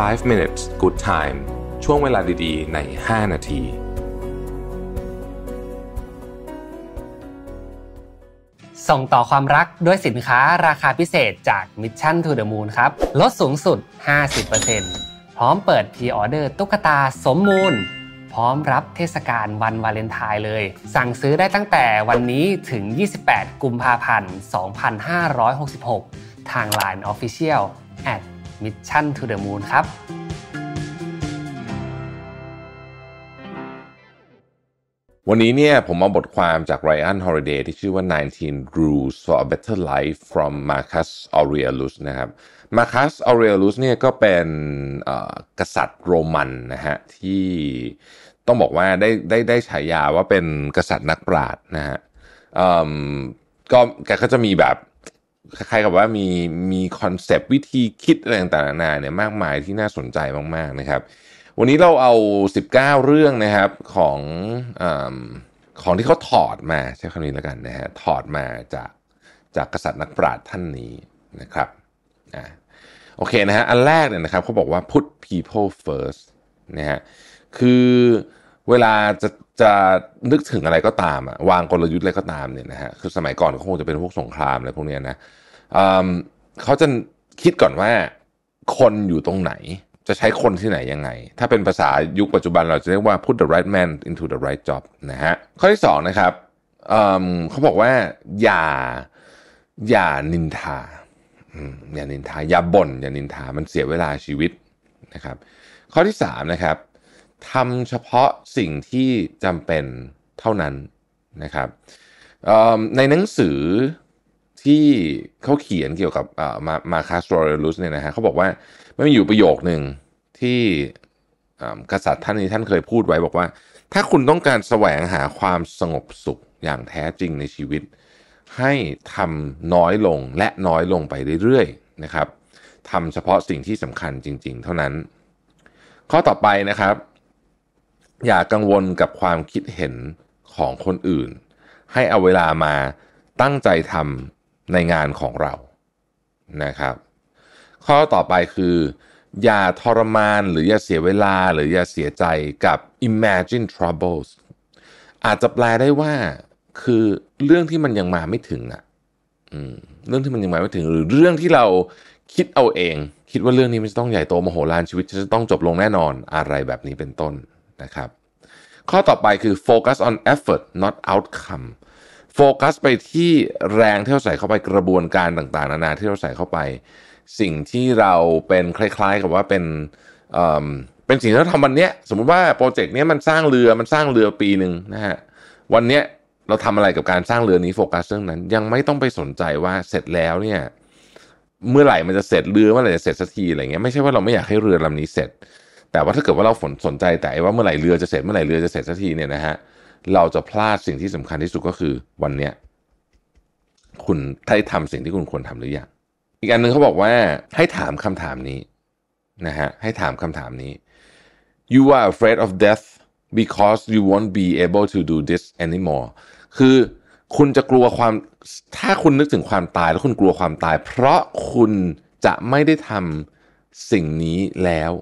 5 minutes good time ช่วงเวลาดีๆ ใน 5 นาที ส่งต่อความรักด้วยสินค้าราคาพิเศษจาก Mission to the Moon ครับ ลดสูงสุด 50%พร้อมเปิดพรีออเดอร์ตุ๊กตาสมมูลพร้อมรับเทศกาลวันวาเลนไทน์เลย สั่งซื้อได้ตั้งแต่วันนี้ถึง 28 กุมภาพันธ์ 2566 ทาง Line Official at Mission to the Moon ครับ วันนี้เนี่ยผมเอาบทความจาก Ryan Holiday ที่ชื่อว่า 19 Rules for a Better Life from Marcus Aurelius นะครับ Marcus Aurelius เนี่ยก็เป็นกษัตริย์โรมันนะฮะที่ต้องบอกว่าได้ได้ได้ฉายาว่าเป็นกษัตริย์นักปราชญ์นะฮะก็แกก็จะมีแบบคล้ายๆกับว่ามีมีคอนเซปต์วิธีคิดอะไรต่างๆนานเนี่ยมากมายที่น่าสนใจมาก ๆ นะครับ วันนี้เราเอา 19 เรื่องนะครับของอของที่เขาถอดมาใช้คำนี้แล้วกันนะฮะถอดมาจากจากกษัตริย์นักปราชญ์ท่านนี้นะครับอ่าโอเคนะฮะอันแรกเนี่ยนะครับเขาบอกว่า put people first นะฮะคือเวลาจะจะนึกถึงอะไรก็ตามอะวางกลยุทธ์อะไรก็ตามเนี่ยนะฮะคือสมัยก่อนก็คงจะเป็นพวกสงครามอะไรพวกเนี้ยนะเขาจะคิดก่อนว่า คนอยู่ตรงไหน จะใช้คนที่ไหนยังไง ถ้าเป็นภาษายุคปัจจุบันเราจะเรียกว่า put the right man into the right job นะฮะข้อที่สองนะครับเเขาบอกว่า อย่า อย่านินทาอย่านินทาอย่าบ่นอย่านินทามันเสียเวลาชีวิตนะครับ ข้อที่สามนะครับทำเฉพาะสิ่งที่จำเป็นเท่านั้นนะครับในหนังสือที่เขาเขียนเกี่ยวกับมามาคาสโตรเรลุสเนี่ยนะฮะเขาบอกว่าไม่มีอยู่ประโยคหนึ่งที่กษัตริย์ท่านนี้ท่านเคยพูดไว้บอกว่า ถ้าคุณต้องการแสวงหาความสงบสุขอย่างแท้จริงในชีวิต ให้ทำน้อยลงและน้อยลงไปเรื่อยๆนะครับทำเฉพาะสิ่งที่สำคัญจริงๆเท่านั้น ข้อต่อไปนะครับอย่ากกังวลกับความคิดเห็นของคนอื่น ให้เอาเวลามาตั้งใจทำในงานของเรา นะครับ ข้อต่อไปคือ อย่าทรมานหรืออย่าเสียเวลา หรืออย่าเสียใจกับ imagine troubles อาจจะแปลได้ว่าคือเรื่องที่มันยังมาไม่ถึงอะ่ะเรื่องที่มันยังมาไม่ถึงหรือเรื่องที่เราคิดเอาเอง คิดว่าเรื่องนี้มันจะต้องใหญ่โตมโหฬารชีวิตจะต้องจบลงแน่นอนอะไรแบบนี้เป็นต้นนะครับข้อต่อไปคือ focus on effort not outcome โฟกัสไปที่แรงที่เราใส่เข้าไปกระบวนการต่างๆนานาที่เราใส่เข้าไปสิ่งที่เราเป็นคล้ายๆกับว่าเป็นเเป็นสิ่งที่เราทำวันนี้สมมุติว่าโปรเจกต์นี้มันสร้างเรือมันสร้างเรือปีหนึ่งนะฮะวันนี้เราทำอะไรกับการสร้างเรือนี้โฟกัสเรื่องนั้นยังไม่ต้องไปสนใจว่าเสร็จแล้วเนี่ยเมื่อไหร่มันจะเสร็จเรือเมื่อไหร่จะเสร็จสักทีอะไรเงี้ยไม่ใช่ว่าเราไม่อยากให้เรือลำานี้เสร็จแต่ว่าถ้าเกิดว่าเราสนใจแต่ว่าเมื่อไหร่เรือจะเสร็จเมื่อไหร่เรือจะเสร็จสักทีเนี่ยนะฮะเราจะพลาดสิ่งที่สำคัญที่สุดก็คือวันเนี้ย คุณได้ทำสิ่งที่คุณควรทำหรือยังอีกอันหนึ่งเขาบอกว่าให้ถามคำถามนี้นะฮะให้ถามคำถามนี้ you are afraid of death because you won't be able to do this anymore คือคุณจะกลัวความถ้าคุณนึกถึงความตายแล้วคุณกลัวความตาย เพราะคุณจะไม่ได้ทำสิ่งนี้แล้ว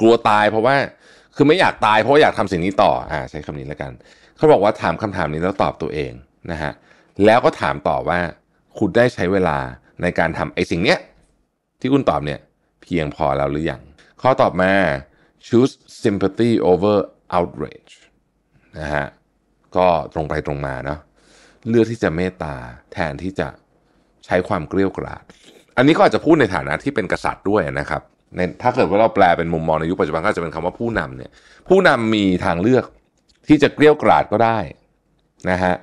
กลัวตายเพราะว่าคือไม่อยากตายเพราะาอยากทำสิ่งนี้ต่ออ่าใช้คำนี้แล้วกันเขาบอกว่าถามคำถามนี้แล้วตอบตัวเองนะฮะแล้วก็ถามต่อว่าคุณได้ใช้เวลาในการทำไอ้สิ่งเนี้ยที่คุณตอบเนี่ยเพียงพอแล้วหรือยังข้อตอบมา choose sympathy over outrage นะฮะก็ตรงไปตรงมาเนาะเลือกที่จะเมตตาแทนที่จะใช้ความเกลี้ยกล่อมอันนี้ก็อาจจะพูดในฐานะที่เป็นกษัตริย์ด้วยนะครับในถ้าเกิดว่าเราแปลเป็นมุมมองในยุคปัจจุบันก็จะเป็นคำว่าผู้นำเนี่ย ผู้นำมีทางเลือกที่จะเกลี้ยกล่อมก็ได้ นะฮะ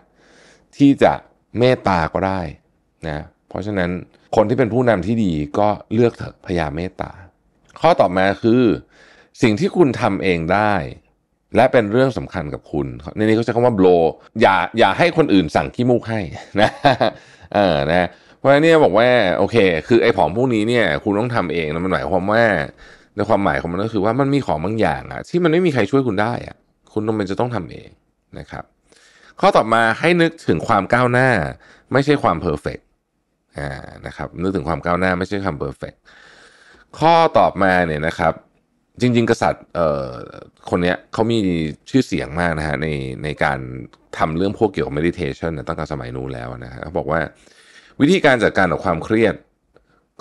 ที่จะเมตตาก็ได้นะเพราะฉะนั้นคนที่เป็นผู้นำที่ดีก็เลือกเถอะพยายามเมตตา ข้อต่อมาคือ สิ่งที่คุณทำเองได้ และเป็นเรื่องสำคัญกับคุณ ในนี้เขาใช้คำว่า blow อย่าอย่าให้คนอื่นสั่งขี้มูกให้ นะเออนะพราะนี่บอกว่าโอเค คือไอ้ของพวกนี้เนี่ย คุณต้องทำเองนะมันหมายความว่า ในความหมายของมันก็คือว่ามันมีของบางอย่างอะที่มันไม่มีใครช่วยคุณได้อะคุณจำเป็นจะต้องทำเองนะครับ ข้อต่อมาให้นึกถึงความก้าวหน้าไม่ใช่ความเพอร์เฟกอ่านะครับ นึกถึงความก้าวหน้าไม่ใช่ความเพอร์เฟกข้อต่อมาเนี่ยนะครับ จริงๆ กษัตริย์ เอ่อคนเนี้ยเขามีชื่อเสียงมากนะฮะในในการทำเรื่องพวกเกี่ยวกับเมดิเทชันตั้งแต่สมัยนู้นแล้วนะฮะเขาบอกว่าวิธีการจัดการกับความเครียด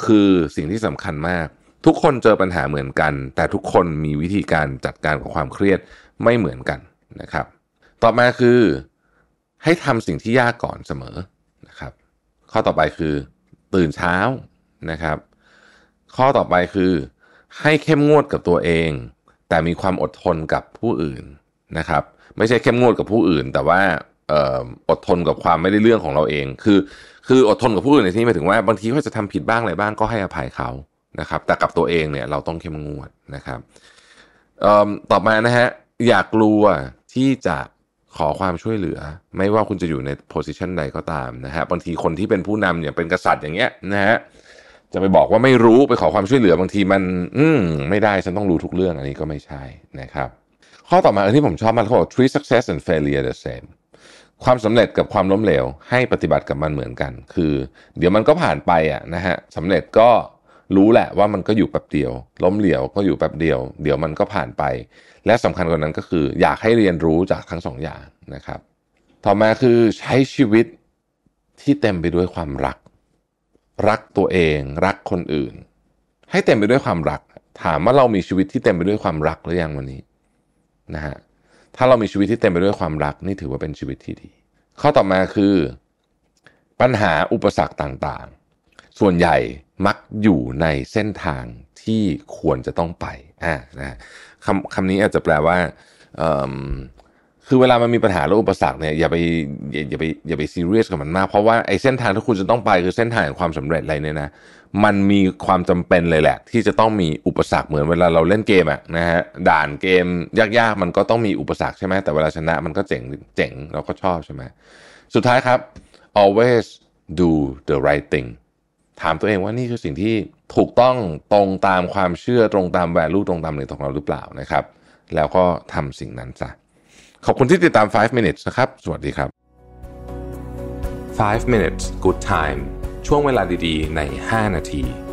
คือสิ่งที่สำคัญมากทุกคนเจอปัญหาเหมือนกัน แต่ทุกคนมีวิธีการจัดการกับความเครียดไม่เหมือนกันนะครับ ต่อมาคือให้ทำสิ่งที่ยากก่อนเสมอนะครับ ข้อต่อไปคือ ตื่นเช้านะครับ ข้อต่อไปคือ ให้เข้มงวดกับตัวเอง แต่มีความอดทนกับผู้อื่นนะครับ ไม่ใช่เข้มงวดกับผู้อื่น แต่ว่าอดทนกับความไม่ได้เรื่องของเราเองคือคืออดทนกับผู้อื่นในที่หมายถึงว่าบางทีเขาจะทำผิดบ้างอะไรบ้างก็ให้อภัยเขานะครับ แต่กับตัวเองเนี่ยเราต้องเข้มงวดนะครับต่อมานะฮะอย่ากลัวที่จะขอความช่วยเหลือ ไม่ว่าคุณจะอยู่ในโพสิชันใดก็ตามนะฮะบางทีคนที่เป็นผู้นำอย่างเป็นกษัตริย์อย่างเงี้ยนะฮะจะไปบอกว่าไม่รู้ไปขอความช่วยเหลือบางทีมันอืมไม่ได้ฉันต้องรู้ทุกเรื่องอันนี้ก็ไม่ใช่นะครับ ข้อต่อมาอันที่ผมชอบมากเขาบอก treat success and failure the same ความสำเร็จกับความล้มเหลวให้ปฏิบัติกับมันเหมือนกัน คือ เดี๋ยวมันก็ผ่านไปอ่ะนะฮะสำเร็จก็รู้แหละว่ามันก็อยู่แป๊บเดียว ล้มเหลวก็อยู่แป๊บเดียว เดี๋ยวมันก็ผ่านไป และสำคัญกว่านั้นก็คือ อยากให้เรียนรู้จากทั้งสองอย่างนะครับ ต่อมาคือใช้ชีวิตที่เต็มไปด้วยความรัก รักตัวเองรักคนอื่น ให้เต็มไปด้วยความรัก ถามว่าเรามีชีวิตที่เต็มไปด้วยความรักหรือยังวันนี้ นะฮะถ้าเรามีชีวิตที่เต็มไปด้วยความรัก นี่ถือว่าเป็นชีวิตที่ดี ข้อต่อมาคือ ปัญหาอุปสรรคต่างๆ ส่วนใหญ่มักอยู่ในเส้นทางที่ควรจะต้องไปอ่านะคำคำนี้อาจจะแปลว่าคือเวลามันมีปัญหาหรืออุปสรรคเนี่ยอย่าไปอย่าไปอย่าไปซีเรียสกับมันมากเพราะว่าไอ้เส้นทางที่คุณจะต้องไปคือเส้นทางแห่งความสำเร็จอะไรเนี่ยนะมันมีความจำเป็นเลยแหละ ที่จะต้องมีอุปสรรคเหมือนเวลาเราเล่นเกมอะนะฮะด่านเกมยากๆมันก็ต้องมีอุปสรรคใช่ไหมแต่เวลาชนะมันก็เจ๋งเจ๋งเราก็ชอบใช่ไหมสุดท้ายครับ always do the right thing ถามตัวเองว่านี่คือสิ่งที่ถูกต้องตรงตามความเชื่อตรงตามแวลูตรงตามอะไรของเราหรือเปล่านะครับ แล้วก็ทำสิ่งนั้นซะขอบคุณที่ติดตาม 5 minutes นะครับ สวัสดีครับ 5 minutes good time ช่วงเวลาดีๆ ใน 5 นาที